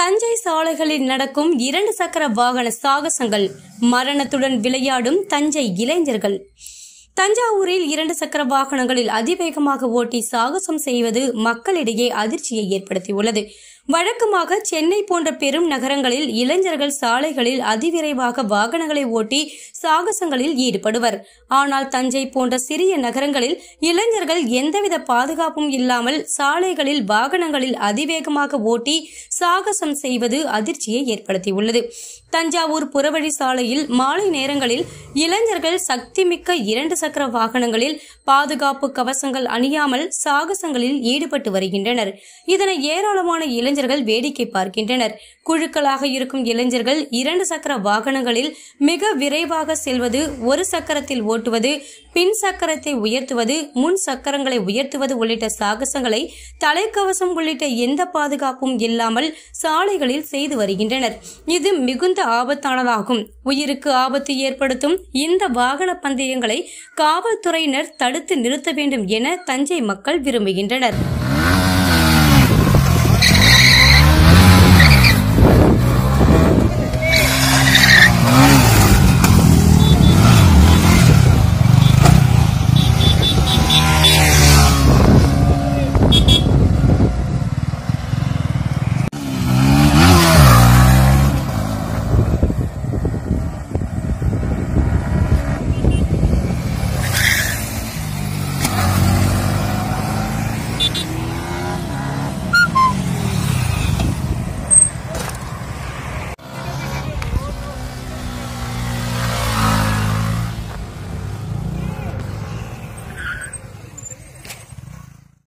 தஞ்சை சாலைகளில் நடக்கும் இரண்டு சக்கர வாகன சாகசங்கள் மரணத்துடன் விளையாடும் தஞ்சை இளைஞர்கள் தஞ்சாவூரில் இரண்டு சக்கர வாகனங்களில் அதிவேகமாக ஓட்டி சாகசம் செய்வது மக்களிடையே அதிர்ச்சியை ஏற்படுத்தியுள்ளது வழக்கமாக சென்னை போன்ற பெரும் நகரங்களில் இளைஞர்கள் சாலைகளில் அதிவிரைவாக வாகனங்களை ஓட்டி சாகசங்களில் ஈடுபடுவர் ஆனால் தஞ்சை போன்ற சிறிய நகரங்களில் இளைஞர்கள் எந்தவித பாதுகாப்பும் இல்லாமல் சாலைகளில் வாகனங்களில் அதிவேகமாக ஓட்டி சாகசம் செய்வது அதிர்ச்சியை ஏற்படுத்தியுள்ளது தஞ்சாவூர் புறவழி சாலையில் மாலை நேரங்களில் இளைஞர்கள் சக்திமிக்க இரண்டு சக்கர வாகனங்களில் பாதுகாப்பு கவசங்கள் அணியாமல் சாகசங்களில் ஈடுபட்டு வருகின்றனர் இதனை ஏராளமான இளைஞர் இளைஞர்கள் வேடிக்கை பார்க்கின்றனர் குழுக்களாக இருக்கும் இளைஞர்கள் இரண்டு சக்கர வாகனங்களில் மிக விரைவாக செல்வது ஒரு சக்கரத்தில் ஓட்டுவது பின் சக்கரத்தை உயர்த்துவது முன் சக்கரங்களை உயர்த்துவது உள்ளிட்ட சாகசங்களை தலைக்கவசம் உள்ளிட்ட எந்த பாதுகாப்பும் இல்லாமல் சாலைகளில் செய்து வருகின்றனர் இது மிகுந்த ஆபத்தானதாகும் உயிருக்கு ஆபத்து ஏற்படுத்தும் இந்த வாகன பந்தயங்களை காவல்துறையினர் தடுத்து நிறுத்த வேண்டும் என தஞ்சை மக்கள் விரும்புகின்றனர்